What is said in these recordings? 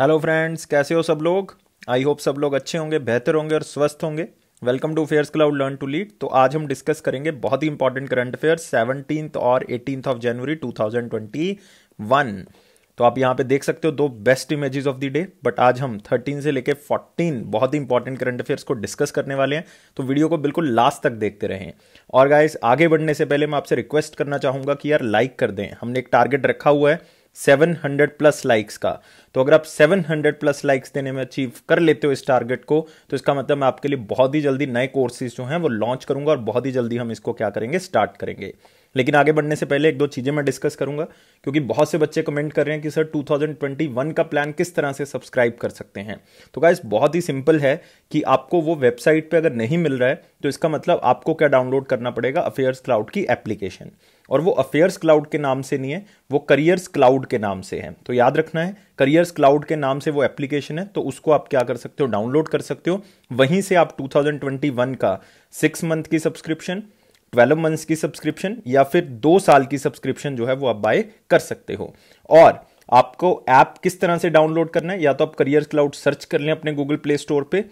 Hello friends कैसे हो सब लोग आई होप सब लोग अच्छे होंगे बेहतर होंगे और स्वस्थ होंगे welcome to affairs cloud learn to lead तो आज हम डिस्कस करेंगे बहुत ही इंपॉर्टेंट करंट अफेयर सेवनटीन और eighteen of January two thousand twenty one तो आप यहाँ पे देख सकते हो दो best images of the day but आज हम 13 से लेके 14 बहुत ही इंपॉर्टेंट करंट अफेयर्स को डिस्कस करने वाले हैं तो वीडियो को बिल्कुल लास्ट तक देखते रहें और गाइस आगे बढ़ने से पहले मैं आपसे रिक्वेस्ट करना चाहूँगा कि यार लाइक कर दें हमने एक टारगेट रखा हुआ है 700 प्लस लाइक्स का तो अगर आप 700 प्लस लाइक्स देने में अचीव कर लेते हो इस टारगेट को तो इसका मतलब मैं आपके लिए बहुत ही जल्दी नए कोर्सेज जो हैं वो लॉन्च करूंगा और बहुत ही जल्दी हम इसको क्या करेंगे स्टार्ट करेंगे लेकिन आगे बढ़ने से पहले एक दो चीज़ें मैं डिस्कस करूंगा क्योंकि बहुत से बच्चे कमेंट कर रहे हैं कि सर 2021 का प्लान किस तरह से सब्सक्राइब कर सकते हैं तो गाइस बहुत ही सिंपल है कि आपको वो वेबसाइट पर अगर नहीं मिल रहा है तो इसका मतलब आपको क्या डाउनलोड करना पड़ेगा अफेयर्स क्लाउड की एप्लीकेशन और वो अफेयर्स क्लाउड के नाम से नहीं है वो करियर्स क्लाउड के नाम से है तो याद रखना है करियर्स क्लाउड के नाम से वो एप्लीकेशन है तो उसको आप क्या कर सकते हो डाउनलोड कर सकते हो वहीं से आप 2021 का सिक्स मंथ की सब्सक्रिप्शन ट्वेल्व मंथ्स की सब्सक्रिप्शन या फिर दो साल की सब्सक्रिप्शन जो है वो आप बाय कर सकते हो और आपको ऐप किस तरह से डाउनलोड करना है या तो आप करियर क्लाउड सर्च कर लें अपने गूगल प्ले स्टोर पे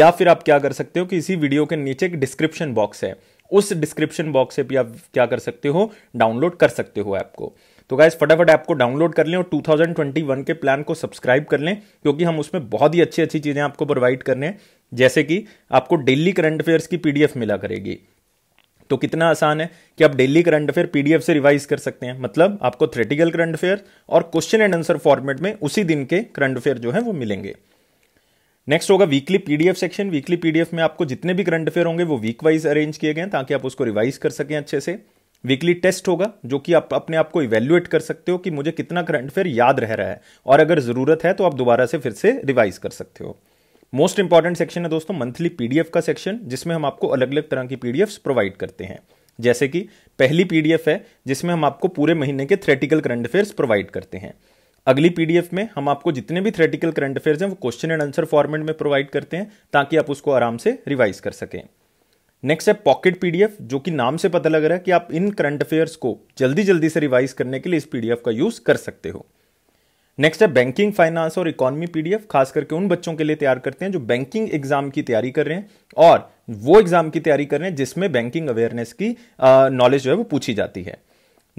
या फिर आप क्या कर सकते हो कि इसी वीडियो के नीचे एक डिस्क्रिप्शन बॉक्स है उस डिस्क्रिप्शन बॉक्स से भी आप क्या कर सकते हो डाउनलोड कर सकते हो ऐप को तो गाइज फटाफट ऐप को डाउनलोड कर लें और 2021 के प्लान को सब्सक्राइब कर लें क्योंकि हम उसमें बहुत ही अच्छी अच्छी चीज़ें आपको प्रोवाइड कर रहे हैं जैसे कि आपको डेली करंट अफेयर्स की पीडीएफ मिला करेगी तो कितना आसान है कि आप डेली करंट अफेयर पीडीएफ से रिवाइज कर सकते हैं मतलब आपको थ्रेटिकल करंट अफेयर और क्वेश्चन एंड आंसर फॉर्मेट में उसी दिन के करंट अफेयर जो है वो मिलेंगे नेक्स्ट होगा weekly PDF section weekly PDF में आपको जितने भी करंट अफेयर होंगे वो वीक वाइज अरेंज किए गए हैं ताकि आप उसको रिवाइज कर सकें अच्छे से वीकली टेस्ट होगा जो कि आप अपने आप को इवेल्युएट कर सकते हो कि मुझे कितना करंट अफेयर याद रह रहा है और अगर ज़रूरत है तो आप दोबारा से फिर से रिवाइज कर सकते हो मोस्ट इंपॉर्टेंट सेक्शन है दोस्तों मंथली पीडीएफ का सेक्शन जिसमें हम आपको अलग अलग तरह की पीडीएफ प्रोवाइड करते हैं जैसे कि पहली पीडीएफ है जिसमें हम आपको पूरे महीने के थ्रेटिकल करंट अफेयर्स प्रोवाइड करते हैं अगली पीडीएफ में हम आपको जितने भी थ्रेटिकल करंट अफेयर्स हैं वो क्वेश्चन एंड आंसर फॉर्मेट में प्रोवाइड करते हैं ताकि आप उसको आराम से रिवाइज कर सकें नेक्स्ट है पॉकेट पीडीएफ जो कि नाम से पता लग रहा है कि आप इन करंट अफेयर्स को जल्दी जल्दी से रिवाइज करने के लिए इस पीडीएफ का यूज कर सकते हो नेक्स्ट है बैंकिंग फाइनेंस और इकोनॉमी पीडीएफ खास करके उन बच्चों के लिए तैयार करते हैं जो बैंकिंग एग्जाम की तैयारी कर रहे हैं और वो एग्जाम की तैयारी कर रहे हैं जिसमें बैंकिंग अवेयरनेस की नॉलेज जो है वो पूछी जाती है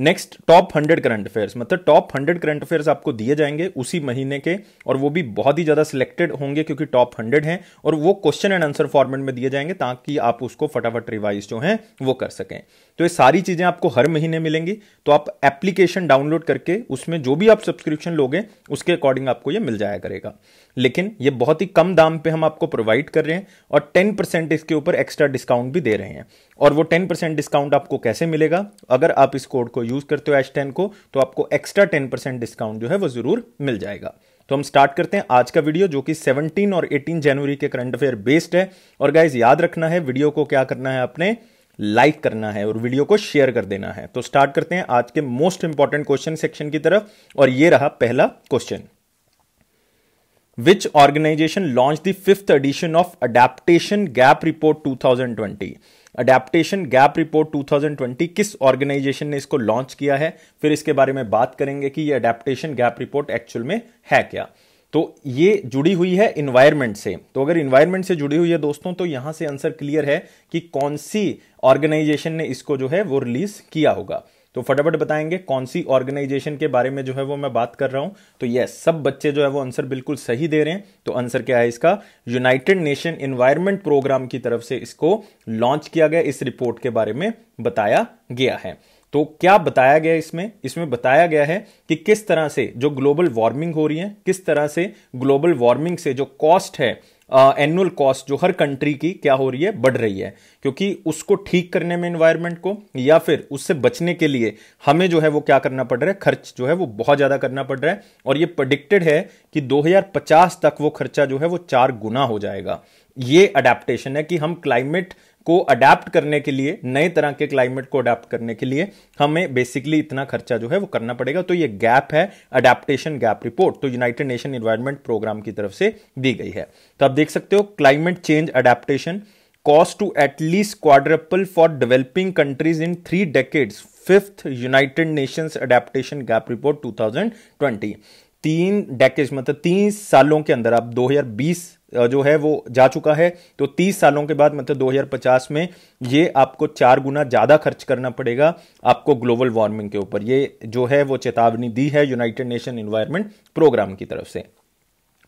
next top hundred current affairs मतलब टॉप हंड्रेड करंट अफेयर्स आपको दिए जाएंगे उसी महीने के और वो भी बहुत ही ज़्यादा सिलेक्टेड होंगे क्योंकि टॉप हंड्रेड हैं और वो क्वेश्चन एंड आंसर फॉर्मेट में दिए जाएंगे ताकि आप उसको फटाफट रिवाइज जो है वो कर सकें तो ये सारी चीज़ें आपको हर महीने मिलेंगी तो आप एप्लीकेशन डाउनलोड करके उसमें जो भी आप सब्सक्रिप्शन लोगे उसके अकॉर्डिंग आपको ये मिल जाया करेगा लेकिन ये बहुत ही कम दाम पे हम आपको प्रोवाइड कर रहे हैं और 10 परसेंट इसके ऊपर एक्स्ट्रा डिस्काउंट भी दे रहे हैं और वो 10 परसेंट डिस्काउंट आपको कैसे मिलेगा अगर आप इस कोड को यूज़ करते हो एच टेन को तो आपको एक्स्ट्रा 10 परसेंट डिस्काउंट जो है वो ज़रूर मिल जाएगा तो हम स्टार्ट करते हैं आज का वीडियो जो कि 17 और 18 जनवरी के करंट अफेयर बेस्ड है और गाइज याद रखना है वीडियो को क्या करना है आपने लाइक like करना है और वीडियो को शेयर कर देना है तो स्टार्ट करते हैं आज के मोस्ट इंपॉर्टेंट क्वेश्चन सेक्शन की तरफ और ये रहा पहला question which organization launch the fifth edition of adaptation gap report 2020? Adaptation gap report 2020 किस ऑर्गेनाइजेशन ने इसको लॉन्च किया है फिर इसके बारे में बात करेंगे कि ये अडेप्टेशन गैप रिपोर्ट एक्चुअल में है क्या तो ये जुड़ी हुई है इन्वायरमेंट से तो अगर इन्वायरमेंट से जुड़ी हुई है दोस्तों तो यहां से आंसर क्लियर है कि कौन सी ऑर्गेनाइजेशन ने इसको जो है वो रिलीज किया होगा तो फटाफट बताएंगे कौन सी ऑर्गेनाइजेशन के बारे में जो है वो मैं बात कर रहा हूं तो यस सब बच्चे जो है वो आंसर बिल्कुल सही दे रहे हैं तो आंसर क्या है इसका यूनाइटेड नेशन इन्वायरमेंट प्रोग्राम की तरफ से इसको लॉन्च किया गया इस रिपोर्ट के बारे में बताया गया है तो क्या बताया गया इसमें इसमें बताया गया है कि किस तरह से जो ग्लोबल वार्मिंग हो रही है किस तरह से ग्लोबल वार्मिंग से जो कॉस्ट है एनुअल कॉस्ट जो हर कंट्री की क्या हो रही है बढ़ रही है क्योंकि उसको ठीक करने में इन्वायरमेंट को या फिर उससे बचने के लिए हमें जो है वो क्या करना पड़ रहा है खर्च जो है वो बहुत ज़्यादा करना पड़ रहा है और ये प्रडिक्टेड है कि 2050 तक वो खर्चा जो है वो चार गुना हो जाएगा ये अडेप्टेशन है कि हम क्लाइमेट को अडेप्ट करने के लिए नए तरह के क्लाइमेट को अडेप्ट करने के लिए हमें बेसिकली इतना खर्चा जो है वो करना पड़ेगा तो ये गैप है अडेप्टेशन गैप रिपोर्ट तो यूनाइटेड नेशन इन्वायरमेंट प्रोग्राम की तरफ से दी गई है तो आप देख सकते हो climate change adaptation cost to at least quadruple for developing countries in three decades fifth United Nations adaptation gap report 2020 तीन डेकेज मतलब तीन सालों के अंदर अब 2020 जो है वो जा चुका है तो तीस सालों के बाद मतलब 2050 में ये आपको चार गुना ज़्यादा खर्च करना पड़ेगा आपको ग्लोबल वार्मिंग के ऊपर ये जो है वो चेतावनी दी है यूनाइटेड नेशन इन्वायरमेंट प्रोग्राम की तरफ से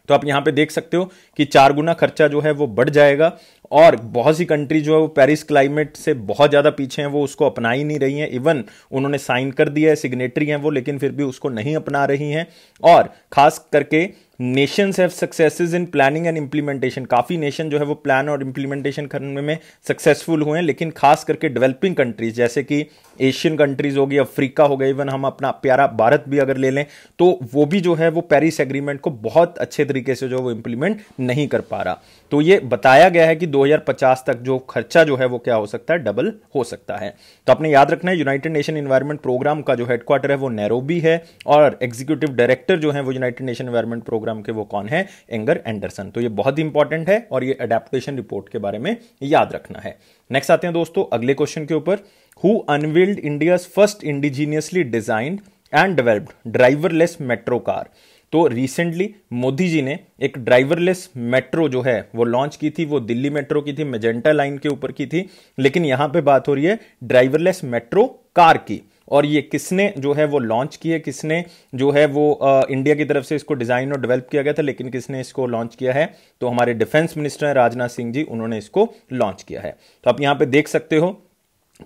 तो आप यहां पे देख सकते हो कि चार गुना खर्चा जो है वो बढ़ जाएगा और बहुत सी कंट्री जो है वो पेरिस क्लाइमेट से बहुत ज़्यादा पीछे हैं वो उसको अपना ही नहीं रही हैं इवन उन्होंने साइन कर दिया है सिग्नेटरी हैं वो लेकिन फिर भी उसको नहीं अपना रही हैं और खास करके nations have successes in planning and implementation काफ़ी नेशन जो है वो प्लान और इम्प्लीमेंटेशन करने में सक्सेसफुल हुए हैं लेकिन खास करके डेवलपिंग कंट्रीज जैसे कि एशियन कंट्रीज होगी अफ्रीका हो गई इवन हम अपना प्यारा भारत भी अगर ले लें तो वो भी जो है वो पेरिस एग्रीमेंट को बहुत अच्छे तरीके से जो है वो इम्प्लीमेंट नहीं कर पा रहा तो ये बताया गया है कि 2050 तक जो खर्चा जो है वो क्या हो सकता है डबल हो सकता है तो आपने याद रखना है यूनाइटेड नेशन इन्वायरमेंट प्रोग्राम का जो हेडक्वार्टर है वो नैरोबी है और एग्जीक्यूटिव डायरेक्टर जो है वो यूनाइटेड नेशन इन्वायरमेंट प्रोग्राम के वो कौन है एंगर एंडरसन तो ये बहुत ही इंपॉर्टेंट है और ये अडेप्टेशन रिपोर्ट के बारे में याद रखना है नेक्स्ट आते हैं दोस्तों अगले क्वेश्चन के ऊपर who unveiled India's first indigenously designed and developed driverless metro car तो रिसेंटली मोदी जी ने एक ड्राइवरलेस मेट्रो जो है वो लॉन्च की थी वो दिल्ली मेट्रो की थी मेजेंटा लाइन के ऊपर की थी लेकिन यहाँ पे बात हो रही है ड्राइवरलेस मेट्रो कार की और ये किसने जो है वो लॉन्च की है किसने जो है वो आ, इंडिया की तरफ से इसको डिज़ाइन और डेवलप किया गया था लेकिन किसने इसको लॉन्च किया है तो हमारे डिफेंस मिनिस्टर हैं राजनाथ सिंह जी उन्होंने इसको लॉन्च किया है तो आप यहाँ पे देख सकते हो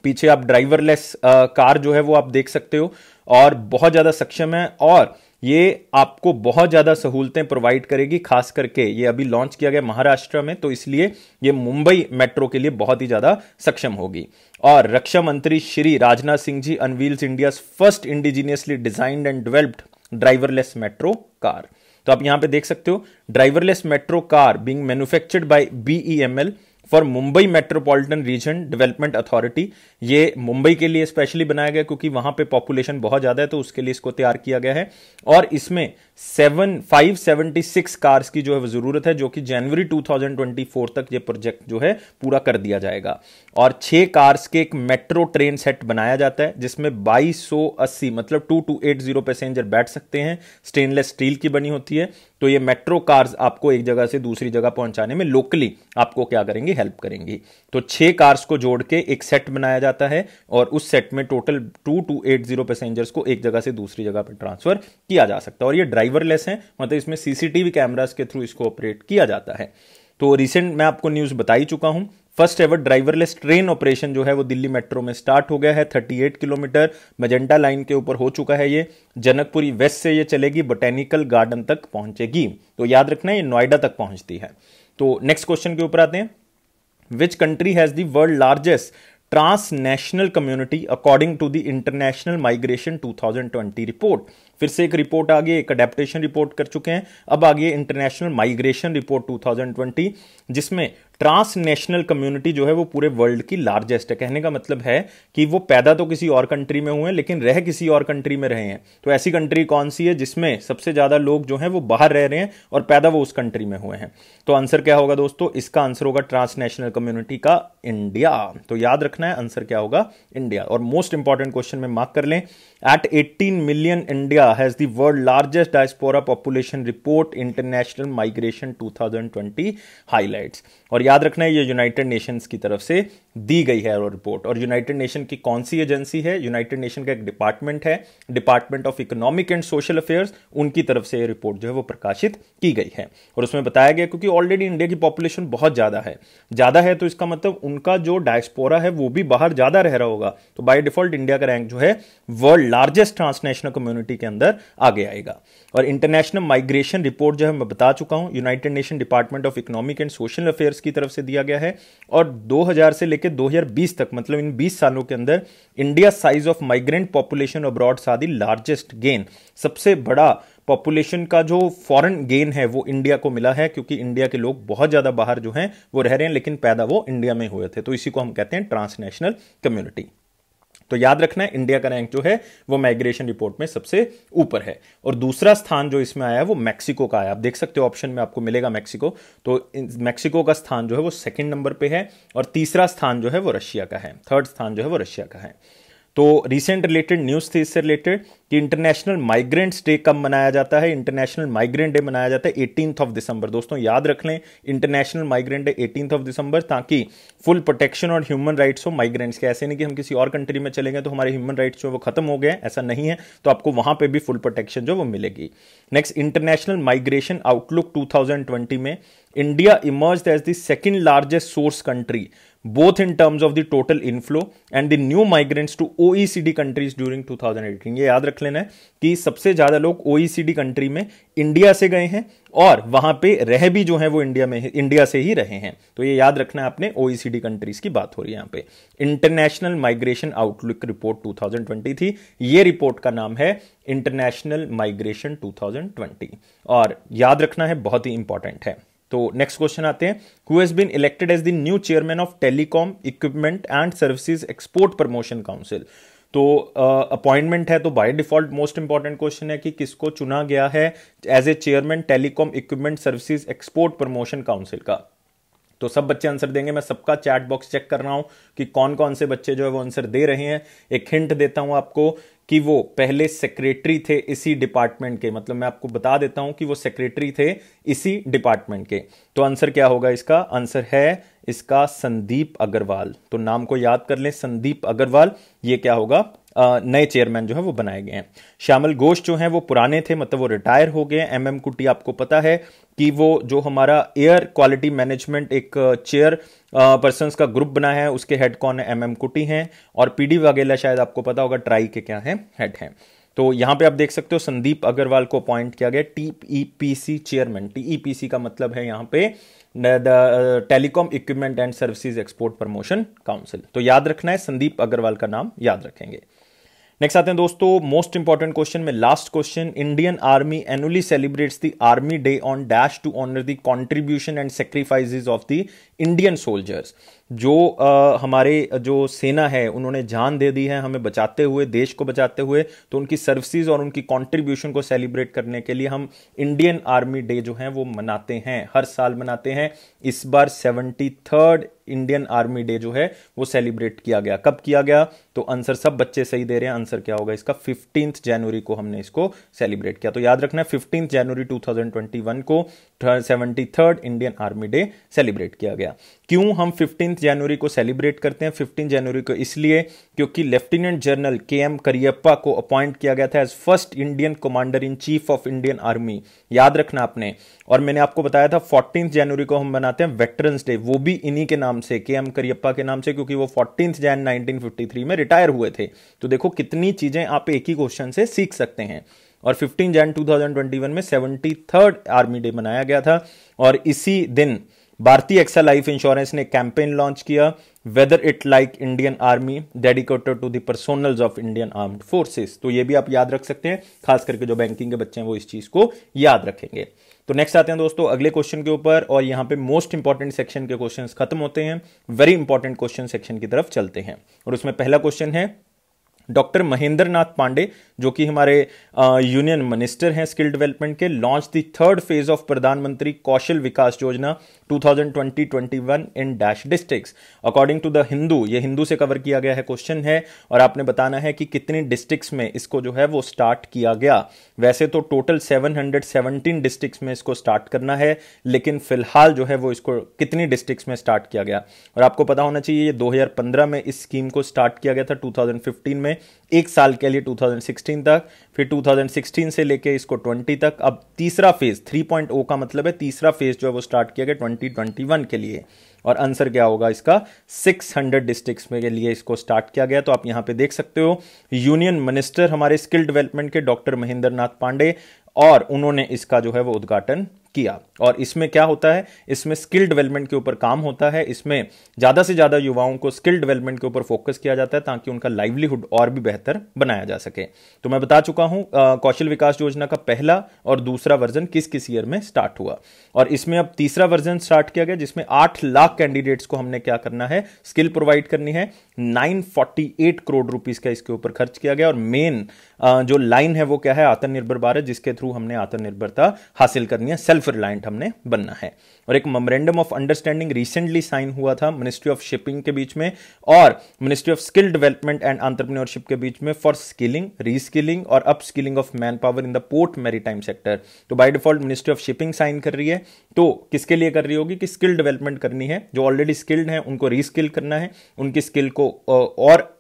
पीछे आप ड्राइवरलेस कार जो है वो आप देख सकते हो और बहुत ज़्यादा सक्षम है और ये आपको बहुत ज़्यादा सहूलतें प्रोवाइड करेगी खास करके ये अभी लॉन्च किया गया महाराष्ट्र में तो इसलिए ये मुंबई मेट्रो के लिए बहुत ही ज़्यादा सक्षम होगी और रक्षा मंत्री Shri Rajnath Singh ji unveils India first indigenously designed and developed driverless metro car तो आप यहां पे देख सकते हो driverless metro car being manufactured by BEML for Mumbai metropolitan region development authority ये मुंबई के लिए स्पेशली बनाया गया क्योंकि वहां पे पॉपुलेशन बहुत ज़्यादा है तो उसके लिए इसको तैयार किया गया है और इसमें seven five seventy six cars की जो है ज़रूरत है जो कि जनवरी टू थाउजेंड ट्वेंटी फोर तक ये प्रोजेक्ट जो है पूरा कर दिया जाएगा और छह कार्स के एक मेट्रो ट्रेन सेट बनाया जाता है जिसमें बाईस सौ अस्सी मतलब two two eight zero passenger बैठ सकते हैं स्टेनलेस स्टील की बनी होती है तो ये मेट्रो कार्स आपको एक जगह से दूसरी जगह पहुंचाने में लोकली आपको क्या करेंगी हेल्प करेंगी तो छह कार्स को जोड़ के एक सेट बनाया जाता है और उस सेट में total two two eight zero passengers को एक जगह से दूसरी जगह पर ट्रांसफर किया जा सकता है और ये ड्राइव ड्राइवरलेस हैं मतलब इसमें सीसीटीवी कैमरास के थ्रू इसको ऑपरेट किया जाता है तो रिसेंट मैं आपको न्यूज़ बता ही चुका हूं first ever driverless train operation जो है वो दिल्ली मेट्रो में स्टार्ट हो गया है 38 किलोमीटर मजेंटा लाइन के ऊपर हो चुका है ये जनकपुरी वेस्ट से ये चलेगी बोटेनिकल गार्डन तक पहुंचेगी तो याद रखना ये नोएडा तक पहुंचती है तो नेक्स्ट क्वेश्चन के ऊपर आते हैं which country has the world largest trans national community according to the international migration 2020 report फिर से एक रिपोर्ट आ गई एक अडेप्टेशन रिपोर्ट कर चुके हैं अब आ गई इंटरनेशनल माइग्रेशन रिपोर्ट 2020 जिसमें ट्रांसनेशनल कम्युनिटी जो है वो पूरे वर्ल्ड की लार्जेस्ट है कहने का मतलब है कि वो पैदा तो किसी और कंट्री में हुए हैं लेकिन रह किसी और कंट्री में रहे हैं तो ऐसी कंट्री कौन सी है जिसमें सबसे ज़्यादा लोग जो हैं वो बाहर रह रहे हैं और पैदा वो उस कंट्री में हुए हैं तो आंसर क्या होगा दोस्तों इसका आंसर होगा ट्रांसनेशनल कम्युनिटी का इंडिया तो याद रखना है आंसर क्या होगा इंडिया और मोस्ट इंपॉर्टेंट क्वेश्चन में मार्क कर लें at eighteen million India India has the world largest diaspora population report international migration 2020 highlights और याद रखना है ये यूनाइटेड नेशंस की तरफ से दी गई है वो रिपोर्ट और यूनाइटेड नेशन की कौन सी एजेंसी है यूनाइटेड नेशन का एक डिपार्टमेंट है department of economic and social affairs उनकी तरफ से ये रिपोर्ट जो है वो प्रकाशित की गई है और उसमें बताया गया क्योंकि ऑलरेडी इंडिया की पॉपुलेशन बहुत ज़्यादा है ज़्यादा है तो इसका मतलब उनका जो डायस्पोरा है वो भी बाहर ज़्यादा रह रहा होगा तो बाई डिफॉल्ट इंडिया का रैंक जो है वर्ल्ड लार्जेस्ट ट्रांसनेशनल कम्युनिटी के अंदर आगे आएगा और इंटरनेशनल माइग्रेशन रिपोर्ट जो है मैं बता चुका हूं United Nation department of economic and social affairs की तरफ से दिया गया है और 2000 से लेकर 2020 तक मतलब इन 20 सालों के अंदर India size of migrant population abroad सा दी लार्जेस्ट गेन सबसे बड़ा पॉपुलेशन का जो फॉरेन गेन है वो इंडिया को मिला है क्योंकि इंडिया के लोग बहुत ज़्यादा बाहर जो हैं वो रह रहे हैं लेकिन पैदा वो इंडिया में हुए थे तो इसी को हम कहते हैं ट्रांसनेशनल कम्युनिटी तो याद रखना है इंडिया का रैंक जो है वो माइग्रेशन रिपोर्ट में सबसे ऊपर है और दूसरा स्थान जो इसमें आया है वो मैक्सिको का आया आप देख सकते हो ऑप्शन में आपको मिलेगा मैक्सिको तो मैक्सिको का स्थान जो है वो सेकेंड नंबर पर है और तीसरा स्थान जो है वो रशिया का है थर्ड स्थान जो है वो रशिया का है तो रिसेंट रिलेटेड न्यूज़ थी इससे रिलेटेड कि इंटरनेशनल माइग्रेंट्स डे कब मनाया जाता है इंटरनेशनल माइग्रेंट डे मनाया जाता है एटीन ऑफ दिसंबर दोस्तों याद रख लें international migrant day eighteen of December ताकि फुल प्रोटेक्शन और ह्यूमन राइट्स हो माइग्रेंट्स के ऐसे नहीं कि हम किसी और कंट्री में चले गए तो हमारे ह्यूमन राइट्स जो वो खत्म हो गए ऐसा नहीं है तो आपको वहां पर भी फुल प्रोटेक्शन जो वो मिलेगी next international migration outlook two में India emerge as the second largest source country both in terms of the total inflow and the new migrants to OECD countries during 2018 ये याद रख लेना है कि सबसे ज़्यादा लोग OECD कंट्री में इंडिया से गए हैं और वहां पे रह भी जो है वो इंडिया में इंडिया से ही रहे हैं तो ये याद रखना है आपने OECD कंट्रीज की बात हो रही है यहाँ पे इंटरनेशनल माइग्रेशन आउटलुक रिपोर्ट 2020 थी ये रिपोर्ट का नाम है इंटरनेशनल माइग्रेशन 2020 और याद रखना है बहुत ही इंपॉर्टेंट है तो नेक्स्ट क्वेश्चन आते हैं who has been elected as the new chairman of telecom equipment and services export promotion council तो अपॉइंटमेंट uh, है तो by default most important question है कि किसको चुना गया है as a chairman telecom equipment services export promotion council का तो सब बच्चे आंसर देंगे मैं सबका चैट बॉक्स चेक कर रहा हूं कि कौन कौन से बच्चे जो है वो आंसर दे रहे हैं एक हिंट देता हूं आपको कि वो पहले सेक्रेटरी थे इसी डिपार्टमेंट के मतलब मैं आपको बता देता हूं कि वो सेक्रेटरी थे इसी डिपार्टमेंट के तो आंसर क्या होगा इसका आंसर है इसका संदीप अग्रवाल तो नाम को याद कर लें संदीप अग्रवाल ये क्या होगा नए चेयरमैन जो है वो बनाए गए हैं श्यामल घोष जो हैं वो पुराने थे मतलब वो रिटायर हो गए एम एम कुटी आपको पता है कि वो जो हमारा एयर क्वालिटी मैनेजमेंट एक चेयर पर्सन का ग्रुप बना है उसके हेड कौन है एम एम कुटी हैं और पी डी वाघेला शायद आपको पता होगा ट्राई के क्या हैं हेड हैं तो यहाँ पे आप देख सकते हो संदीप अग्रवाल को अपॉइंट किया गया T E P C chairman T E P C का मतलब है यहाँ पे the telecom equipment and services export promotion council तो याद रखना है संदीप अग्रवाल का नाम याद रखेंगे नेक्स्ट आते हैं दोस्तों मोस्ट इंपॉर्टेंट क्वेश्चन में last question Indian army annually celebrates the army day on dash to honour the contribution and sacrifices of the Indian soldiers जो आ, हमारे जो सेना है उन्होंने जान दे दी है हमें बचाते हुए देश को बचाते हुए तो उनकी सर्विसेज और उनकी कंट्रीब्यूशन को सेलिब्रेट करने के लिए हम इंडियन आर्मी डे जो है वो मनाते हैं हर साल मनाते हैं इस बार seventy third Indian army day जो है वो सेलिब्रेट किया गया कब किया गया तो आंसर सब बच्चे सही दे रहे हैं आंसर क्या होगा इसका फिफ्टींथ जनवरी को हमने इसको सेलिब्रेट किया तो याद रखना है फिफ्टीन जनवरी वन को seventy third Indian army day celebrate किया गया क्यों हम फिफ्टीन फिफ्टीन जनवरी को सेलिब्रेट करते हैं फिफ्टीन जनवरी को इसलिए क्योंकि lieutenant general K M Cariappa को अपॉइंट किया गया था as first Indian commander in chief of Indian army याद रखना आपने और मैंने आपको बताया था फोर्टीन जनवरी को हम मनाते हैं वेटरन्स डे वो भी इन्हीं के नाम से के एम करियप्पा के नाम से क्योंकि वो fourteen Jan nineteen fifty three में रिटायर हुए थे तो देखो कितनी चीजें आप एक ही क्वेश्चन से सीख सकते हैं और 15 जैन 2021 में सेवेंटी आर्मी डे मनाया गया था और इसी दिन भारतीय एक्सा लाइफ इंश्योरेंस ने कैंपेन लॉन्च किया whether it like Indian army dedicated to personnels of Indian armed forces तो ये भी आप याद रख सकते हैं खास करके जो बैंकिंग के बच्चे हैं वो इस चीज को याद रखेंगे तो नेक्स्ट आते हैं दोस्तों अगले क्वेश्चन के ऊपर और यहाँ पे मोस्ट इंपॉर्टेंट सेक्शन के क्वेश्चन खत्म होते हैं वेरी इंपॉर्टेंट क्वेश्चन सेक्शन की तरफ चलते हैं और उसमें पहला क्वेश्चन है डॉक्टर महेंद्र नाथ पांडे जो कि हमारे यूनियन मिनिस्टर हैं स्किल डेवलपमेंट के launch the third phase of Pradhanmantri Kaushal Vikas Yojana 2020-21 in dash districts according to the Hindu ये हिंदू से कवर किया गया है क्वेश्चन है और आपने बताना है कि कितनी डिस्ट्रिक्ट्स में इसको जो है वो स्टार्ट किया गया वैसे तो टोटल सेवन डिस्ट्रिक्ट्स में इसको स्टार्ट करना है लेकिन फिलहाल जो है वो इसको कितनी डिस्ट्रिक्ट्स में स्टार्ट किया गया और आपको पता होना चाहिए ये दो में इस स्कीम को स्टार्ट किया गया था टू में में एक साल के लिए 2016 तक फिर 2016 से लेके इसको 20 तक अब तीसरा फेज 3.0 का मतलब है तीसरा फेज जो है वो स्टार्ट किया गया 2021 के लिए और आंसर क्या होगा इसका 600 डिस्ट्रिक्ट्स में के लिए इसको स्टार्ट किया गया तो आप यहाँ पे देख सकते हो यूनियन मिनिस्टर हमारे स्किल डेवलपमेंट के डॉक्टर महेंद्र पांडे और उन्होंने इसका जो है वो उद्घाटन किया और इसमें क्या होता है इसमें स्किल डेवलपमेंट के ऊपर काम होता है इसमें ज़्यादा से ज़्यादा युवाओं को स्किल डेवलपमेंट के ऊपर फोकस किया जाता है ताकि उनका लाइवलीहुड और भी बेहतर बनाया जा सके तो मैं बता चुका हूं कौशल विकास योजना का पहला और दूसरा वर्जन किस किस ईयर में स्टार्ट हुआ और इसमें अब तीसरा वर्जन स्टार्ट किया गया जिसमें आठ लाख कैंडिडेट्स को हमने क्या करना है स्किल प्रोवाइड करनी है नाइन करोड़ रुपीज का इसके ऊपर खर्च किया गया और मेन जो लाइन है वो क्या है आत्मनिर्भर भारत जिसके थ्रू हमने आत्मनिर्भरता हासिल करनी है सेल्फ सेल्फ रिलायंट हमने बनना है और एक memorandum of understanding recently sign हुआ था मिनिस्ट्री ऑफ शिपिंग के बीच में और ministry of skill development and entrepreneurship के बीच में फॉर स्किलिंग रीस्किलिंग और upskilling of manpower in the port maritime sector तो by default ministry of shipping sign कर रही है तो किसके लिए कर रही होगी कि स्किल डेवलपमेंट करनी है जो ऑलरेडी स्किल्ड है उनको रीस्किल करना है उनकी स्किल को और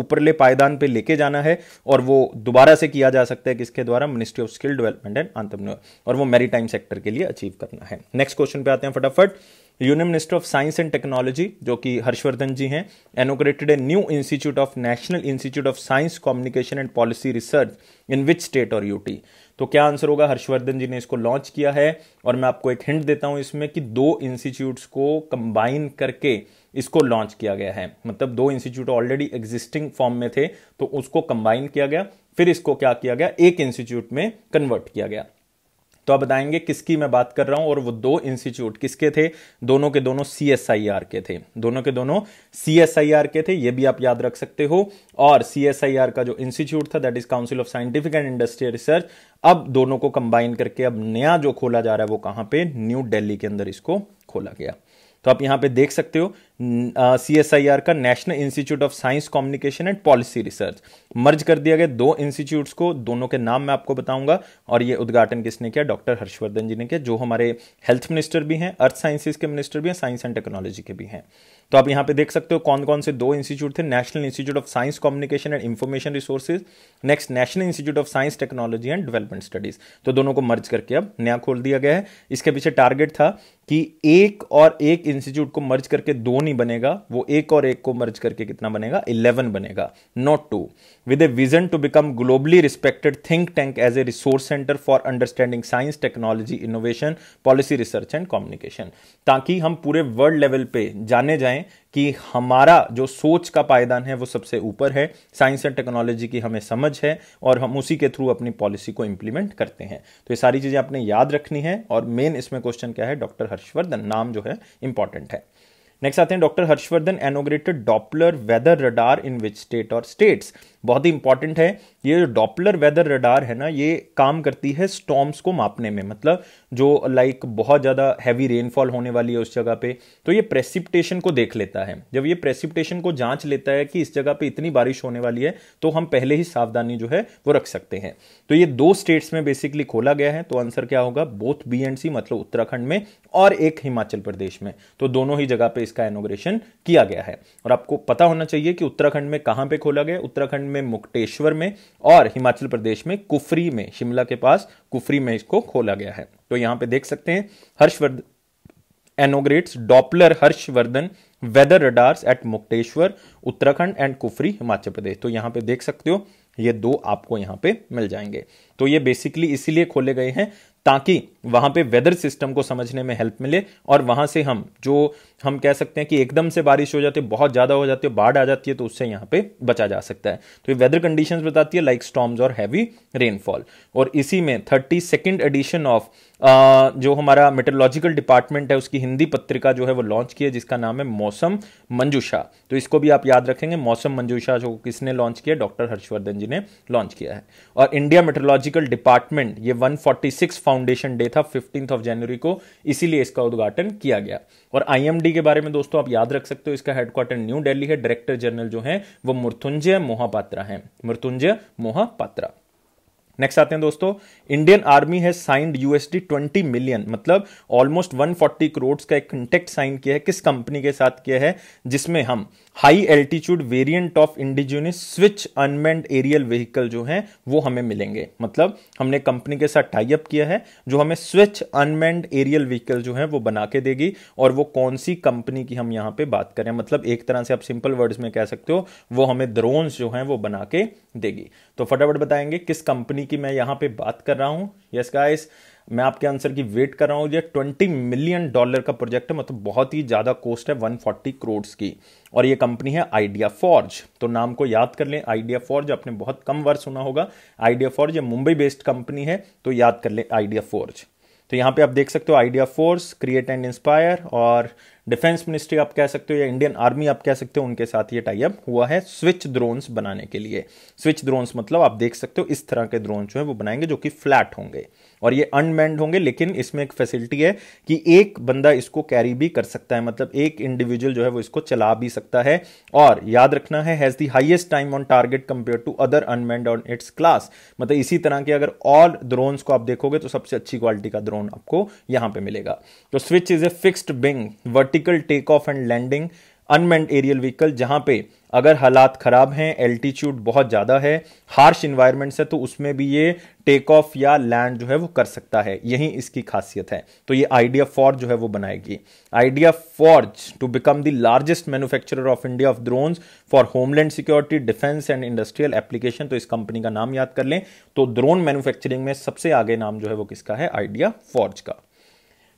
ऊपरले पायदान पे लेके जाना है और वो दोबारा से किया जा सकता है किसके द्वारा ministry of skill development and आंतमनोर और वो मेरी सेक्टर के लिए अचीव करना है नेक्स्ट क्वेश्चन पे आते हैं फटाफट union minister of science and technology जो कि हर्षवर्धन जी हैं inaugurated a new institute of national institute of science communication and policy research in which state और यूटी तो क्या आंसर होगा हर्षवर्धन जी ने इसको लॉन्च किया है और मैं आपको एक हिंट देता हूं इसमें कि दो इंस्टीट्यूट्स को कंबाइन करके इसको लॉन्च किया गया है मतलब दो इंस्टीट्यूट ऑलरेडी एग्जिस्टिंग फॉर्म में थे तो उसको कंबाइन किया गया फिर इसको क्या किया गया एक इंस्टीट्यूट में कन्वर्ट किया गया तो आप बताएंगे किसकी मैं बात कर रहा हूं और वो दो इंस्टीट्यूट किसके थे दोनों के दोनों सी के थे दोनों के दोनों सी के थे ये भी आप याद रख सकते हो और सी का जो इंस्टीट्यूट था that is council of scientific and industrial research अब दोनों को कंबाइन करके अब नया जो खोला जा रहा है वो कहां पे न्यू दिल्ली के अंदर इसको खोला गया तो आप यहां पे देख सकते हो सी एस आई आर का national institute of science communication and policy research merge कर दिया गया दो इंस्टीट्यूट्स को दोनों के नाम मैं आपको बताऊंगा और ये उद्घाटन किसने किया डॉक्टर हर्षवर्धन जी ने किया जो हमारे हेल्थ मिनिस्टर भी हैं अर्थ साइंसेज के मिनिस्टर भी हैं साइंस एंड टेक्नोलॉजी के भी हैं तो आप यहाँ पे देख सकते हो कौन कौन से दो इंस्टीट्यूट थे national institute of science communication and information resources next national institute of science technology and development studies तो दोनों को मर्ज करके अब नया खोल दिया गया है इसके पीछे टारगेट था कि एक और एक इंस्टीट्यूट को मर्ज करके दो नहीं बनेगा वो एक और एक को मर्ज करके कितना बनेगा इलेवन बनेगा not to with a vision to become globally respected think tank as a resource centre for understanding science technology innovation policy research and communication ताकि हम पूरे वर्ल्ड लेवल पे जाने जाएं कि हमारा जो सोच का पायदान है वो सबसे ऊपर है साइंस एंड टेक्नोलॉजी की हमें समझ है और हम उसी के थ्रू अपनी पॉलिसी को इंप्लीमेंट करते हैं तो ये सारी चीज़ें आपने याद रखनी है और मेन इसमें क्वेश्चन क्या है डॉक्टर हर्षवर्धन नाम जो है इंपॉर्टेंट है नेक्स्ट आते हैं doctor Harshvardhan inaugurated doppler weather radar in which state और स्टेट्स बहुत ही इंपॉर्टेंट है ये जो डॉपलर वेदर रडार है ना ये काम करती है स्टॉम्स को मापने में मतलब जो लाइक बहुत ज़्यादा हैवी रेनफॉल होने वाली है उस जगह पे तो ये प्रेसिपिटेशन को देख लेता है जब ये प्रेसिपिटेशन को जांच लेता है कि इस जगह पे इतनी बारिश होने वाली है तो हम पहले ही सावधानी जो है वो रख सकते हैं तो ये दो स्टेट्स में बेसिकली खोला गया है तो आंसर क्या होगा बोथ बी एंड सी मतलब उत्तराखंड में और एक हिमाचल प्रदेश में तो दोनों ही जगह पे इसका एनोग्रेशन किया गया है और आपको पता होना चाहिए कि उत्तराखंड में कहाँ पे खोला गया उत्तराखंड उत्तराखंड में मुक्टेश्वर में और हिमाचल प्रदेश में कुफरी में शिमला के पास कुफरी में इसको खोला गया है तो यहां पे देख सकते हैं Harshvardhan inaugurates doppler Harshvardhan weather radars at Mukteshwar Uttarakhand and Kufri Himachal Pradesh तो यहां पे देख सकते हो ये दो आपको यहां पे मिल जाएंगे तो ये बेसिकली इसीलिए खोले गए हैं ताकि वहां पे वेदर सिस्टम को समझने में हेल्प मिले और वहां से हम जो हम कह सकते हैं कि एकदम से बारिश हो जाती है बहुत ज़्यादा हो जाती है बाढ़ आ जाती है तो उससे यहां पे बचा जा सकता है तो ये वेदर कंडीशंस बताती है लाइक स्टॉम्स और हैवी रेनफॉल और इसी में थर्टी सेकेंड एडिशन ऑफ जो हमारा मेटोलॉजिकल डिपार्टमेंट है उसकी हिंदी पत्रिका जो है वो लॉन्च की है जिसका नाम है मौसम मंजूषा तो इसको भी आप याद रखेंगे मौसम मंजूषा जो किसने लॉन्च किया डॉक्टर हर्षवर्धन जी ने लॉन्च किया है और इंडिया मेट्रोलॉजिकल डिपार्टमेंट ये सिक्स फाउंडेशन डे था था फिफ्टींथ ऑफ जनवरी को इसीलिए इसका उद्घाटन किया गया और आईएमडी के बारे में दोस्तों आप याद रख सकते हो इसका हेडक्वार्टर न्यू दिल्ली है डायरेक्टर जनरल जो है वो मृत्युंजय मोहापात्रा है मृत्युंजय मोहापात्रा नेक्स्ट आते हैं दोस्तों इंडियन आर्मी है साइंड यूएसडी 20 मिलियन मतलब ऑलमोस्ट 140 करोड़ का एक कंटेक्ट साइन किया है किस कंपनी के साथ किया है जिसमें हम high altitude variant of indigenous switch unmanned aerial vehicle जो है वो हमें मिलेंगे मतलब हमने कंपनी के साथ टाइप किया है जो हमें स्विच अनमेंड एरियल व्हीकल जो है वो बना के देगी और वो कौन सी कंपनी की हम यहाँ पे बात करें मतलब एक तरह से आप सिंपल वर्ड्स में कह सकते हो वो हमें ड्रोन जो है वो बना के देगी तो फटाफट बताएंगे किस कंपनी की मैं यहाँ पे बात कर रहा हूँ यस गाइस मैं आपके आंसर की वेट कर रहा हूँ ये ट्वेंटी मिलियन डॉलर का प्रोजेक्ट है मतलब बहुत ही ज़्यादा कॉस्ट है फोर्टी करोड़ की और ये कंपनी है आइडिया फॉर्ज तो नाम को याद कर लें आइडिया फॉर्ज आपने बहुत कम वर्ष सुना होगा आइडिया फॉर्ज ये मुंबई बेस्ड कंपनी है तो याद कर लें आइडिया फॉर्ज तो यहाँ पे आप देख सकते हो Idea Forge create and inspire और डिफेंस मिनिस्ट्री आप कह सकते हो या इंडियन आर्मी आप कह सकते हो उनके साथ ये टाइप हुआ है स्विच ड्रोन्स बनाने के लिए स्विच ड्रोन्स मतलब आप देख सकते हो इस तरह के ड्रोन जो है वो बनाएंगे जो कि फ्लैट होंगे और ये अनमैंड होंगे लेकिन इसमें एक फैसिलिटी है कि एक बंदा इसको कैरी भी कर सकता है मतलब एक इंडिविजुअल जो है वो इसको चला भी सकता है और याद रखना है has the highest time on target compare to other unmanned on its class मतलब इसी तरह के अगर ऑल ड्रोन्स को आप देखोगे तो सबसे अच्छी क्वालिटी का ड्रोन आपको यहां पर मिलेगा तो switch is a fixed wing vertical take off and landing unmanned aerial vehicle जहां पे अगर हालात खराब हैं एल्टीट्यूड बहुत ज़्यादा है हार्श इन्वायरमेंट से तो उसमें भी ये टेक ऑफ या लैंड जो है वो कर सकता है यही इसकी खासियत है तो ये आइडिया फॉर्ज जो है वो बनाएगी Idea Forge to become the largest manufacturer of India of drones for homeland security defence and industrial application तो इस कंपनी का नाम याद कर लें तो ड्रोन मैन्युफैक्चरिंग में सबसे आगे नाम जो है वो किसका है आइडिया फॉर्ज का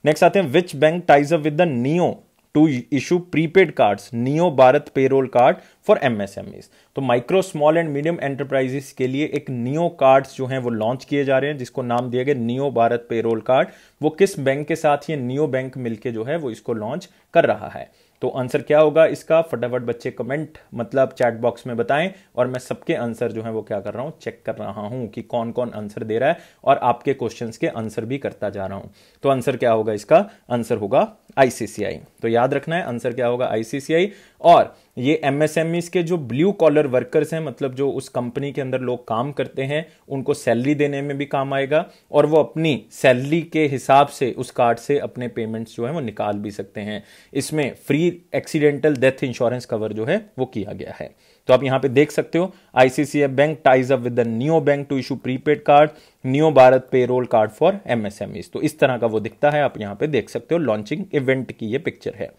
नेक्स्ट आते हैं which bank ties up with the Neo to issue prepaid cards Neo Bharat payroll card for MSMEs तो micro small and medium enterprises के लिए एक नियो कार्ड्स जो हैं वो लॉन्च किए जा रहे हैं जिसको नाम दिया गया नियो भारत पेरोल कार्ड वो किस बैंक के साथ ये नियो बैंक मिलकर जो है वो इसको लॉन्च कर रहा है तो आंसर क्या होगा इसका फटाफट बच्चे कमेंट मतलब चैट बॉक्स में बताएं और मैं सबके आंसर जो है वो क्या कर रहा हूँ चेक कर रहा हूं कि कौन कौन आंसर दे रहा है और आपके क्वेश्चंस के आंसर भी करता जा रहा हूँ तो आंसर क्या होगा इसका आंसर होगा आईसीसीआई तो याद रखना है आंसर क्या होगा आईसीसीआई और ये एमएसएमईस के जो ब्लू कॉलर वर्कर्स हैं मतलब जो उस कंपनी के अंदर लोग काम करते हैं उनको सैलरी देने में भी काम आएगा और वो अपनी सैलरी के हिसाब से उस कार्ड से अपने पेमेंट्स जो है वो निकाल भी सकते हैं इसमें free accidental death insurance cover जो है वो किया गया है तो आप यहाँ पे देख सकते हो ICICI bank ties up with the Neo bank to issue prepaid card Neo Bharat payroll card for S तो इस तरह का वो दिखता है आप यहाँ पे देख सकते हो लॉन्चिंग इवेंट की ये पिक्चर है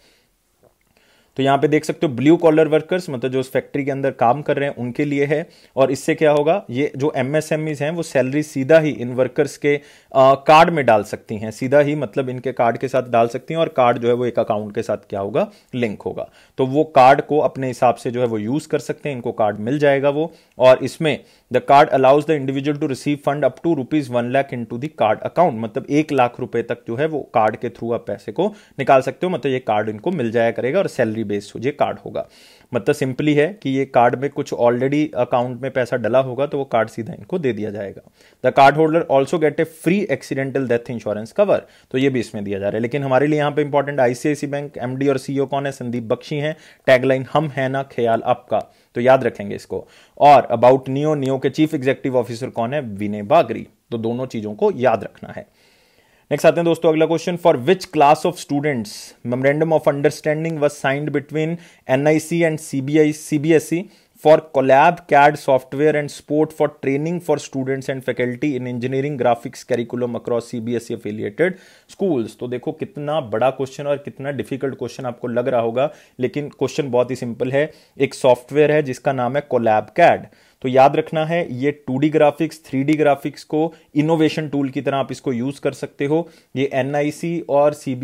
तो यहाँ पे देख सकते हो ब्लू कॉलर वर्कर्स मतलब जो उस फैक्ट्री के अंदर काम कर रहे हैं उनके लिए है और इससे क्या होगा ये जो एम e हैं वो सैलरी सीधा ही इन वर्कर्स के कार्ड में डाल सकती हैं सीधा ही मतलब इनके कार्ड के साथ डाल सकती हैं और कार्ड जो है वो एक अकाउंट के साथ क्या होगा लिंक होगा तो वो कार्ड को अपने हिसाब से जो है वो यूज़ कर सकते हैं इनको कार्ड मिल जाएगा वो और इसमें the card allows the individual to receive fund up to rupees one lakh in to the card account मतलब एक लाख रुपए तक जो है वो कार्ड के थ्रू आप पैसे को निकाल सकते हो मतलब ये कार्ड इनको मिल जाया करेगा और सैलरी सैलरी बेस्ड हो ये कार्ड होगा मतलब सिंपली है कि ये कार्ड में कुछ ऑलरेडी अकाउंट में पैसा डला होगा तो वो कार्ड सीधा इनको दे दिया जाएगा the card holder also get a free accidental death insurance cover तो ये भी इसमें दिया जा रहा है लेकिन हमारे लिए यहाँ पे इंपॉर्टेंट आईसीआईसी बैंक एमडी और सीईओ e कौन है संदीप बख्शी है टैगलाइन हम है ना ख्याल आपका तो याद रखेंगे इसको और अबाउट नियो नियो के चीफ एग्जीक्यूटिव ऑफिसर कौन है विनय बागरी तो दोनों चीजों को याद रखना है नेक्स्ट आते हैं दोस्तों अगला question for which class of students memorandum of understanding was signed between NIC and CBI CBSE for collab CAD software and support for training for students and faculty in engineering graphics curriculum across CBSE affiliated schools तो देखो कितना बड़ा question और कितना difficult question आपको लग रहा होगा लेकिन क्वेश्चन बहुत ही सिंपल है एक सॉफ्टवेयर है जिसका नाम है कोलैब कैड तो याद रखना है ये टू ग्राफिक्स थ्री ग्राफिक्स को इनोवेशन टूल की तरह आप इसको यूज कर सकते हो ये एन और सी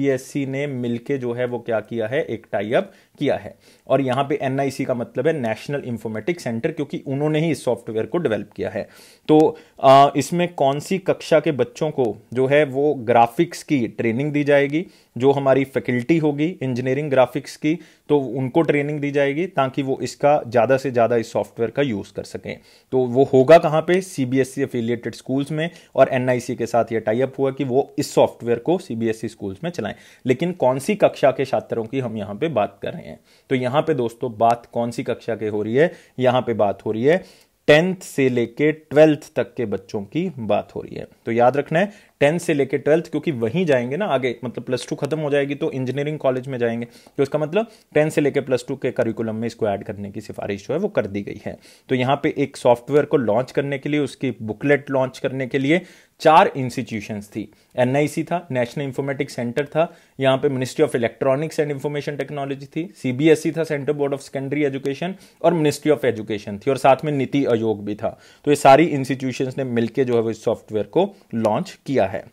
e ने मिलके जो है वो क्या किया है एक टाई अप किया है और यहाँ पे एन का मतलब है नेशनल इन्फॉर्मेटिक सेंटर क्योंकि उन्होंने ही इस सॉफ्टवेयर को डेवलप किया है तो आ, इसमें कौन सी कक्षा के बच्चों को जो है वो ग्राफिक्स की ट्रेनिंग दी जाएगी जो हमारी फैकल्टी होगी इंजीनियरिंग ग्राफिक्स की तो उनको ट्रेनिंग दी जाएगी ताकि वो इसका ज़्यादा से ज़्यादा इस सॉफ्टवेयर का यूज़ कर सकें तो वो होगा कहाँ पे सी एफिलिएटेड स्कूल्स में और एन के साथ ये टाइप हुआ कि वो इस सॉफ्टवेयर को सी स्कूल्स e में चलाएं लेकिन कौन सी कक्षा के छात्रों की हम यहाँ पे बात कर रहे हैं हैं तो यहां पे दोस्तों बात कौन सी कक्षा के हो रही है यहां पे बात हो रही है टेंथ से लेके ट्वेल्थ तक के बच्चों की बात हो रही है तो याद रखना है टेंथ से लेकर ट्वेल्थ क्योंकि वहीं जाएंगे ना आगे मतलब प्लस टू खत्म हो जाएगी तो इंजीनियरिंग कॉलेज में जाएंगे तो इसका मतलब टेंथ से लेकर प्लस टू के करिकुलम में इसको ऐड करने की सिफारिश जो है वो कर दी गई है तो यहाँ पे एक सॉफ्टवेयर को लॉन्च करने के लिए उसकी बुकलेट लॉन्च करने के लिए चार इंस्टीट्यूशन थी एनआईसी था नेशनल इंफॉर्मेटिक सेंटर था यहाँ पे ministry of electronics and information technology थी सीबीएसई e था centre board of secondary education और मिनिस्ट्री ऑफ एजुकेशन थी और साथ में नीति आयोग भी था तो ये सारी इंस्टीट्यूशन ने मिलकर जो है वो इस सॉफ्टवेयर को लॉन्च किया है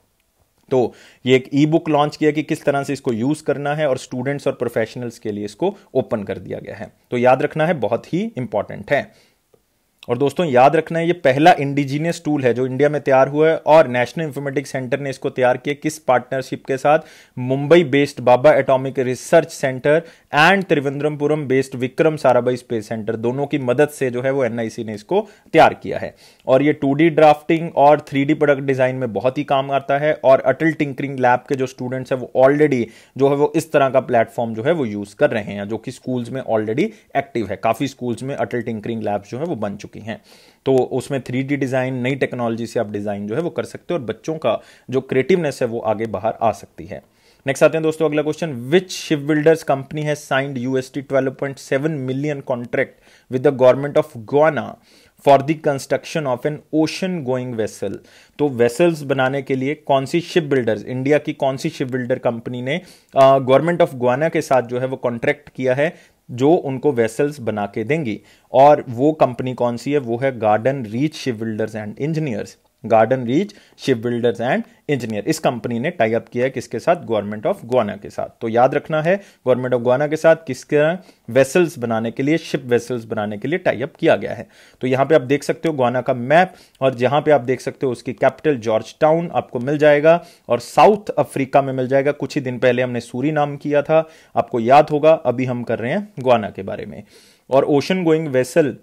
तो ये एक ई बुक लॉन्च किया कि किस तरह से इसको यूज करना है और स्टूडेंट्स और प्रोफेशनल्स के लिए इसको ओपन कर दिया गया है तो याद रखना है बहुत ही इंपॉर्टेंट है और दोस्तों याद रखना है ये पहला इंडिजीनियस टूल है जो इंडिया में तैयार हुआ है और नेशनल इन्फॉर्मेटिक सेंटर ने इसको तैयार किया किस पार्टनरशिप के साथ Mumbai based Bhabha atomic research centre and Thiruvananthapuram based Vikram Sarabhai space centre दोनों की मदद से जो है वो एनआईसी ने इसको तैयार किया है और ये टू ड्राफ्टिंग और थ्री प्रोडक्ट डिजाइन में बहुत ही काम आता है और अटल टिंकरिंग लैब के जो स्टूडेंट्स है वो ऑलरेडी जो है वो इस तरह का प्लेटफॉर्म जो है वो यूज कर रहे हैं जो कि स्कूल्स में ऑलरेडी एक्टिव है काफी स्कूल्स में अटल टिंकरिंग लैब जो है वो बन चुके चुकी हैं तो उसमें थ्री डिज़ाइन नई टेक्नोलॉजी से आप डिज़ाइन जो है वो कर सकते हो और बच्चों का जो क्रिएटिवनेस है वो आगे बाहर आ सकती है नेक्स्ट आते हैं दोस्तों अगला question which ship builders company है signed USD seven million contract with the government of Guyana for the construction of an ocean going vessel तो वेसल्स बनाने के लिए कौन सी शिप बिल्डर्स इंडिया की कौन सी शिप बिल्डर कंपनी ने गवर्नमेंट ऑफ गोवाना के साथ जो है वो कॉन्ट्रैक्ट किया है जो उनको वेसल्स बना के देंगी और वो कंपनी कौन सी है वो है Garden Reach ship builders and engineers Garden Reach ship builders and engineer इस कंपनी ने टाई अप किया है किसके साथ गवर्नमेंट ऑफ गुआना के साथ तो याद रखना है गवर्नमेंट ऑफ गुआना के साथ किसके वेसल्स बनाने के लिए शिप वेसल्स बनाने के लिए टाई अप किया गया है तो यहाँ पे आप देख सकते हो गुआना का मैप और जहाँ पे आप देख सकते हो उसकी कैपिटल जॉर्ज टाउन आपको मिल जाएगा और साउथ अफ्रीका में मिल जाएगा कुछ ही दिन पहले हमने सूरी नाम किया था आपको याद होगा अभी हम कर रहे हैं गुआना के बारे में और ओशन गोइंग वेसल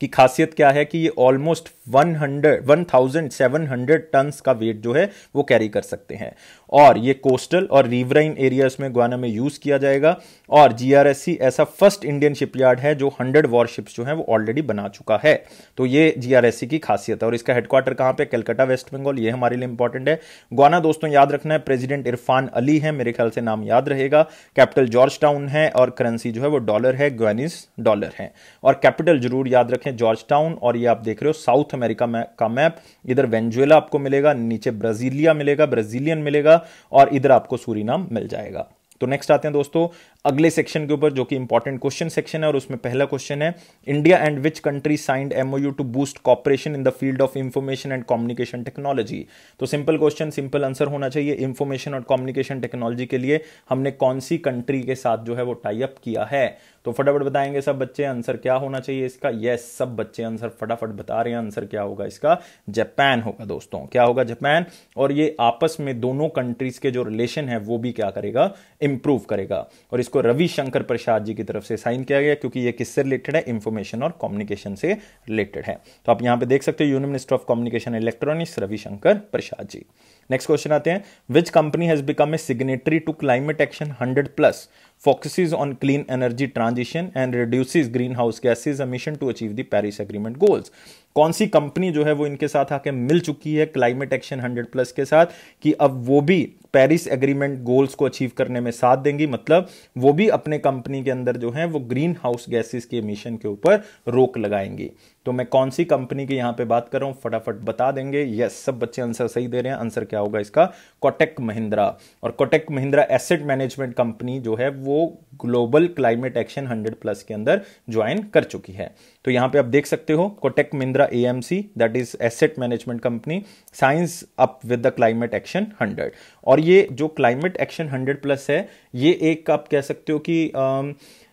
की खासियत क्या है कि ये ऑलमोस्ट 100 1700 टन्स का वेट जो है वो कैरी कर सकते हैं और ये कोस्टल और रिवराइन एरियाज में गुआना में यूज़ किया जाएगा और जीआरएससी ऐसा फर्स्ट इंडियन शिपयार्ड है जो 100 वॉरशिप्स जो हैं वो ऑलरेडी बना चुका है तो ये जीआरएससी की खासियत है और इसका हेडक्वार्टर कहाँ पे कलकत्ता वेस्ट बंगाल ये हमारे लिए इंपॉर्टेंट है गुआना दोस्तों याद रखना है प्रेजिडेंट इरफान अली है मेरे ख्याल से नाम याद रहेगा कैपिटल जॉर्ज टाउन है और करेंसी जो है वो डॉलर है ग्वानिस डॉलर है और कैपिटल जरूर याद रखें रखें जॉर्ज टाउन और ये आप देख रहे हो साउथ अमेरिका का मैप इधर वेंजुएला आपको मिलेगा नीचे ब्राजीलिया मिलेगा ब्राजीलियन मिलेगा और इधर आपको सूरीनाम मिल जाएगा तो नेक्स्ट आते हैं दोस्तों अगले सेक्शन के ऊपर जो कि इंपॉर्टेंट क्वेश्चन सेक्शन है और उसमें पहला क्वेश्चन है India and which country signed MoU to boost cooperation in the field of information and communication technology तो सिंपल क्वेश्चन सिंपल आंसर होना चाहिए इंफॉर्मेशन और कम्युनिकेशन टेक्नोलॉजी के लिए हमने कौन सी कंट्री के साथ जो है वो टाइप किया है तो फटाफट बताएंगे सब बच्चे आंसर क्या होना चाहिए इसका यस सब बच्चे आंसर फटाफट बता रहे हैं आंसर क्या होगा इसका जापान होगा दोस्तों क्या होगा जापान और ये आपस में दोनों कंट्रीज के जो रिलेशन है वो भी क्या करेगा इंप्रूव करेगा और इसको इसको रविशंकर प्रसाद जी की तरफ से साइन किया गया क्योंकि ये किससे रिलेटेड है इंफॉर्मेशन और कम्युनिकेशन से रिलेटेड है तो आप यहाँ पे देख सकते हो union minister of communication electronics Ravishankar Prasad ji next question आते हैं which company has become a signatory to climate action hundred plus focuses on clean energy transition and reduces green house gases emission to achieve the Paris Agreement goals कौन सी company जो है वो इनके साथ आके मिल चुकी है क्लाइमेट एक्शन 100 प्लस के साथ कि अब वो भी पेरिस एग्रीमेंट गोल्स को अचीव करने में साथ देंगी मतलब वो भी अपने कंपनी के अंदर जो है वो ग्रीन हाउस गैसेस के मिशन के ऊपर रोक लगाएंगी तो मैं कौन सी कंपनी की यहाँ पे बात कर रहा हूँ फटाफट बता देंगे यस सब बच्चे आंसर सही दे रहे हैं आंसर क्या होगा इसका कोटेक महिंद्रा और Kotak Mahindra asset management company जो है वो ग्लोबल क्लाइमेट एक्शन 100 प्लस के अंदर ज्वाइन कर चुकी है तो यहाँ पे आप देख सकते हो Kotak Mahindra AMC that is asset management company signs up with the climate action hundred और ये जो क्लाइमेट एक्शन हंड्रेड प्लस है ये एक आप कह सकते हो कि uh,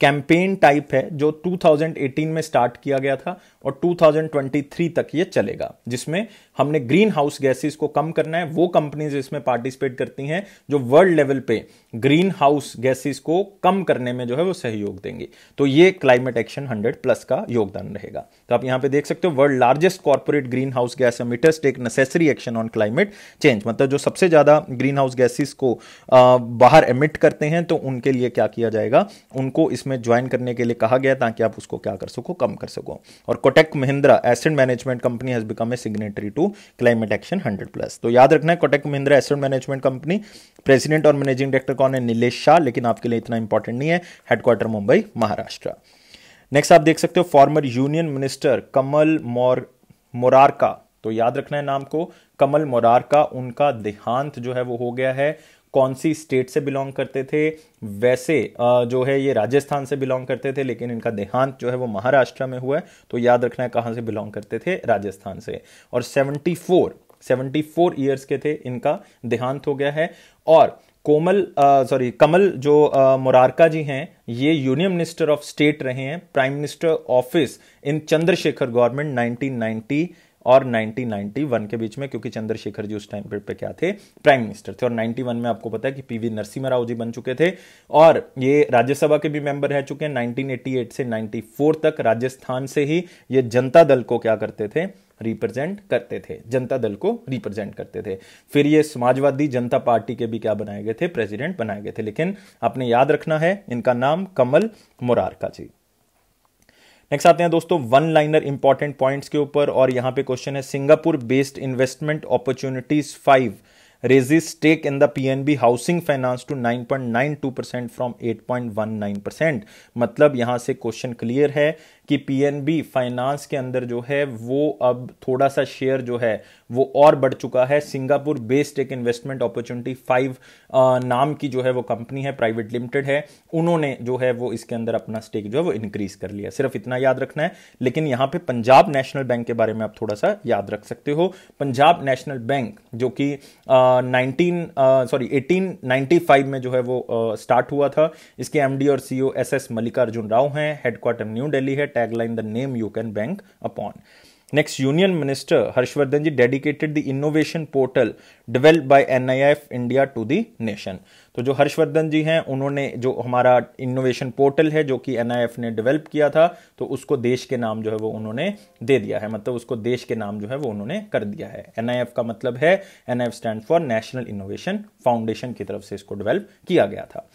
कैंपेन टाइप है जो 2018 में स्टार्ट किया गया था और 2023 तक ये चलेगा जिसमें हमने ग्रीन हाउस गैसेस को कम करना है वो कंपनीज इसमें पार्टिसिपेट करती हैं जो वर्ल्ड लेवल पे ग्रीन हाउस गैसेस को कम करने में जो है वो सहयोग देंगे तो ये क्लाइमेट एक्शन हंड्रेड प्लस का योगदान रहेगा तो आप यहां पे देख सकते हो world largest corporate green house gas emitters take necessary action on climate change मतलब जो सबसे ज्यादा ग्रीन हाउस गैसेस को बाहर एमिट करते हैं तो उनके लिए क्या किया जाएगा उनको इसमें ज्वाइन करने के लिए कहा गया ताकि आप उसको क्या कर सको कम कर सको और Kotak Mahindra asset management company has become a signatory to to climate action hundred plus तो याद रखना है Kotak Mahindra asset management company president और मैनेजिंग डायरेक्टर कौन है नीलेष शाह लेकिन आपके लिए इतना इंपॉर्टेंट नहीं है हेडक्वार्टर मुंबई महाराष्ट्र नेक्स्ट आप देख सकते हो former union minister Kamal Mor Morarka तो याद रखना है नाम को कमल मोरार का उनका देहांत जो है वो हो गया है कौन सी स्टेट से बिलोंग करते थे वैसे जो है ये राजस्थान से बिलोंग करते थे लेकिन इनका देहांत जो है वो महाराष्ट्र में हुआ है तो याद रखना है कहाँ से बिलोंग करते थे राजस्थान से और 74 74 ईयर्स के थे इनका देहांत हो गया है और कोमल सॉरी कमल जो मुरारका जी हैं ये यूनियन मिनिस्टर ऑफ स्टेट रहे हैं prime minister office in Chandrashekhar government nineteen और 1991 के बीच में क्योंकि चंद्रशेखर जी उस टाइम पीरियड पे क्या थे प्राइम मिनिस्टर थे और 91 में आपको पता है कि पीवी नरसिम्हा राव जी बन चुके थे और ये राज्यसभा के भी मेंबर रह चुके हैं 1988 से 94 तक राजस्थान से ही ये जनता दल को क्या करते थे रिप्रेजेंट करते थे जनता दल को रिप्रेजेंट करते थे फिर ये समाजवादी जनता पार्टी के भी क्या बनाए गए थे प्रेसिडेंट बनाए गए थे लेकिन आपने याद रखना है इनका नाम कमल मोरारका जी नेक्स्ट आते हैं दोस्तों वन लाइनर इंपॉर्टेंट पॉइंट्स के ऊपर और यहाँ पे क्वेश्चन है Singapore based investment opportunities five raises stake in the PNB housing finance to 9.92 percent from 8.19 percent मतलब यहां से क्वेश्चन क्लियर है कि पीएनबी फाइनेंस के अंदर जो है वो अब थोड़ा सा शेयर जो है वो और बढ़ चुका है सिंगापुर बेस्ड एक इन्वेस्टमेंट अपॉर्चुनिटी फाइव नाम की जो है वो कंपनी है प्राइवेट लिमिटेड है उन्होंने जो है वो इसके अंदर अपना स्टेक जो है वो इंक्रीज कर लिया सिर्फ इतना याद रखना है लेकिन यहाँ पे पंजाब नेशनल बैंक के बारे में आप थोड़ा सा याद रख सकते हो पंजाब नेशनल बैंक जो कि nineteen sorry eighteen ninety five में जो है वो स्टार्ट हुआ था इसके एमडी और CEO S S Mallikarjun Rao हैं हेडक्वार्टर न्यू डेली है tagline, the name you can bank upon. Next, Union Minister Harshvardhan ji dedicated the innovation portal developed by NIF India to the nation. तो जो हर्षवर्धन जी हैं उन्होंने जो हमारा इनोवेशन पोर्टल है जो कि एन ने डेवलप किया था तो उसको देश के नाम जो है वो उन्होंने दे दिया है मतलब उसको देश के नाम जो है वो उन्होंने कर दिया है एन का मतलब है N I stand for national innovation foundation की तरफ से इसको डेवलप किया गया था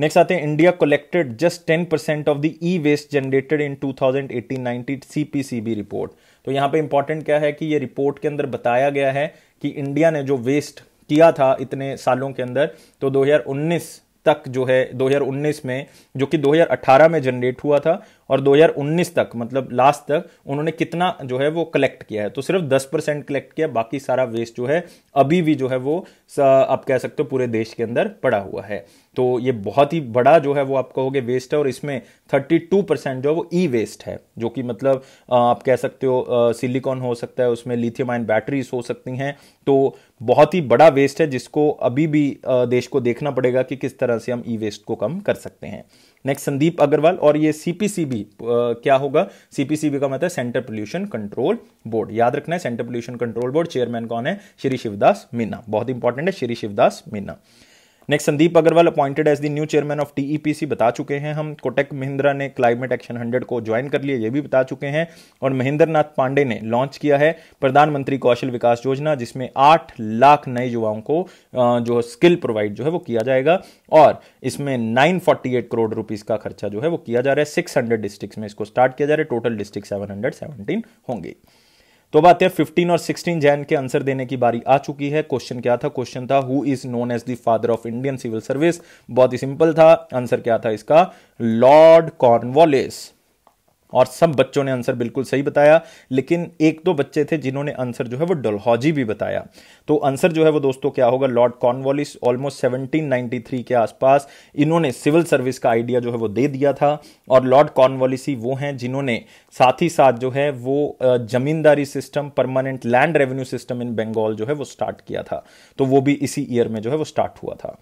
नेक्स्ट आते हैं India collected just ten percent of the e waste generated in two thousand eighteen nineteen C P C B report तो यहाँ पे इंपॉर्टेंट क्या है कि ये रिपोर्ट के अंदर बताया गया है कि इंडिया ने जो वेस्ट किया था इतने सालों के अंदर तो 2019 तक जो है 2019 में जो कि 2018 में जनरेट हुआ था और 2019 तक मतलब लास्ट तक उन्होंने कितना जो है वो कलेक्ट किया है तो सिर्फ 10 परसेंट कलेक्ट किया बाकी सारा वेस्ट जो है अभी भी जो है वो आप कह सकते हो पूरे देश के अंदर पड़ा हुआ है तो ये बहुत ही बड़ा जो है वो आप कहोगे वेस्ट है और इसमें 32 परसेंट जो है वो ई वेस्ट है जो कि मतलब आप कह सकते हो सिलिकॉन हो सकता है उसमें लिथियम आयन बैटरीज हो सकती हैं तो बहुत ही बड़ा वेस्ट है जिसको अभी भी देश को देखना पड़ेगा कि किस तरह से हम ई वेस्ट को कम कर सकते हैं नेक्स्ट संदीप अग्रवाल और ये सीपीसीबी क्या होगा सीपीसीबी का मतलब सेंटर पोल्यूशन कंट्रोल बोर्ड याद रखना है centre pollution control board chairman कौन है श्री शिवदास मीना बहुत इंपॉर्टेंट है Shri Shivdas Meena next Sandeep Agarwal appointed as the new chairman of TEPC बता चुके हैं हम कोटेक महिंद्रा ने क्लाइमेट एक्शन हंड्रेड को ज्वाइन कर लिया ये भी बता चुके हैं और महेंद्र नाथ पांडे ने लॉन्च किया है प्रधानमंत्री कौशल विकास योजना जिसमें आठ लाख नए युवाओं को जो स्किल प्रोवाइड जो है वो किया जाएगा और इसमें एट करोड़ रुपीज का खर्चा जो है वो किया जा रहा है हंड्रेड डिस्ट्रिक्ट में इसको स्टार्ट किया जा रहा है टोटल डिस्ट्रिक्ट 717 होंगे तो बात है फिफ्टीन और सिक्सटीन जैन के आंसर देने की बारी आ चुकी है क्वेश्चन क्या था क्वेश्चन था who is known as the father of Indian civil service बहुत ही सिंपल था आंसर क्या था इसका लॉर्ड कॉर्नवॉलिस और सब बच्चों ने आंसर बिल्कुल सही बताया लेकिन एक दो बच्चे थे जिन्होंने आंसर जो है वो डलहौजी भी बताया तो आंसर जो है वो दोस्तों क्या होगा लॉर्ड कॉर्नवॉलिस ऑलमोस्ट सेवनटीन के आसपास इन्होंने सिविल सर्विस का आइडिया जो है वो दे दिया था और लॉर्ड कॉर्नवॉलिस ही वो हैं जिन्होंने साथ ही साथ जो है वो zamindari system permanent land revenue system in Bengal जो है वो स्टार्ट किया था तो वो भी इसी ईयर में जो है वो स्टार्ट हुआ था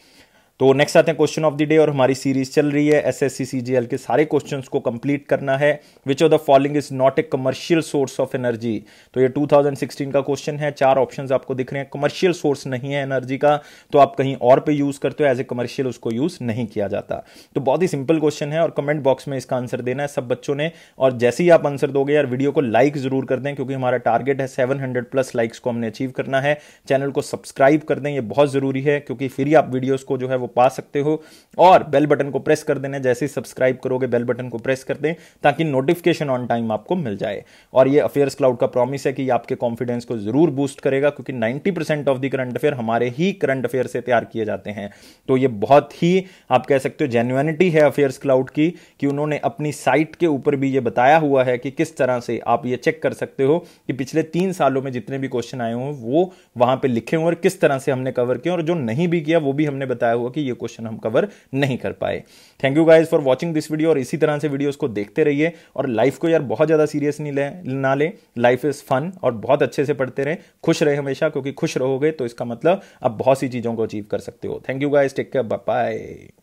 तो नेक्स्ट आते हैं क्वेश्चन ऑफ द डे और हमारी सीरीज चल रही है एस एस सी के सारे क्वेश्चंस को कंप्लीट करना है which of the following is not a commercial source of energy तो ये 2016 का क्वेश्चन है चार ऑप्शंस आपको दिख रहे हैं कमर्शियल सोर्स नहीं है एनर्जी का तो आप कहीं और पे यूज करते हो एज ए कमर्शियल उसको यूज नहीं किया जाता तो बहुत ही सिंपल क्वेश्चन है और कमेंट बॉक्स में इसका आंसर देना है सब बच्चों ने और जैसे ही आप आंसर दोगे यार वीडियो को लाइक जरूर कर दें क्योंकि हमारा टारगेट है सेवन प्लस लाइक्स को हमने अचीव करना है चैनल को सब्सक्राइब कर दें ये बहुत जरूरी है क्योंकि फिर ही आप वीडियोज को जो है वो पा सकते हो और बेल बटन को प्रेस कर देना जैसे ही सब्सक्राइब करोगे बेल बटन को प्रेस कर दें ताकि नोटिफिकेशन ऑन टाइम आपको मिल जाए और ये अफेयर्स क्लाउड का प्रॉमिस है कि आपके कॉन्फिडेंस को जरूर बूस्ट करेगा क्योंकि 90% ऑफ दी करंट अफेयर हमारे ही करंट अफेयर से तैयार किए जाते हैं तो ये बहुत ही आप कह सकते हो जेन्युनिटी है अफेयर्स क्लाउड की कि उन्होंने अपनी साइट के ऊपर भी ये बताया हुआ है कि किस तरह से आप ये चेक कर सकते हो कि पिछले तीन सालों में जितने भी क्वेश्चन आए हों वो वहां पर लिखे हों और किस तरह से हमने कवर किए और जो नहीं भी किया वो भी हमने बताया हुआ कि ये क्वेश्चन हम कवर नहीं कर पाए thank you guys for watching this video और इसी तरह से वीडियोज को देखते रहिए और लाइफ को यार बहुत ज़्यादा सीरियस नहीं ले ना लें लाइफ इज़ फन और बहुत अच्छे से पढ़ते रहें खुश रहे हमेशा क्योंकि खुश रहोगे तो इसका मतलब आप बहुत सी चीज़ों को अचीव कर सकते हो thank you guys take care bye